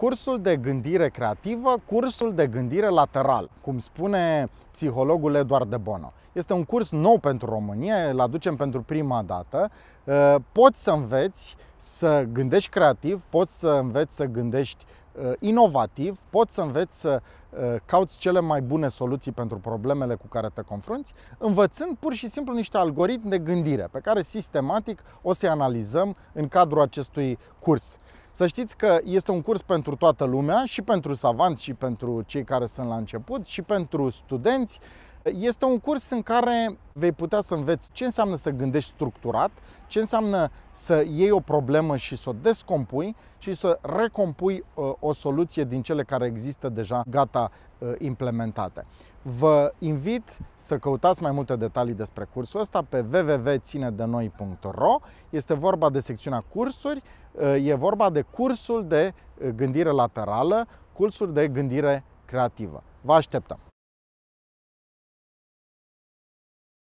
cursul de gândire creativă, cursul de gândire lateral, cum spune psihologul Eduard de Bono. Este un curs nou pentru România, îl aducem pentru prima dată. Uh, poți să înveți să gândești creativ, poți să înveți să gândești uh, inovativ, poți să înveți să uh, cauți cele mai bune soluții pentru problemele cu care te confrunți, învățând pur și simplu niște algoritmi de gândire pe care sistematic o să-i analizăm în cadrul acestui curs. Să știți că este un curs pentru toată lumea, și pentru savanți, și pentru cei care sunt la început, și pentru studenți. Este un curs în care vei putea să înveți ce înseamnă să gândești structurat, ce înseamnă să iei o problemă și să o descompui și să recompui uh, o soluție din cele care există deja gata uh, implementate. Vă invit să căutați mai multe detalii despre cursul ăsta pe www.ținedenoi.ro Este vorba de secțiunea cursuri, uh, e vorba de cursul de gândire laterală, cursul de gândire creativă. Vă așteptăm!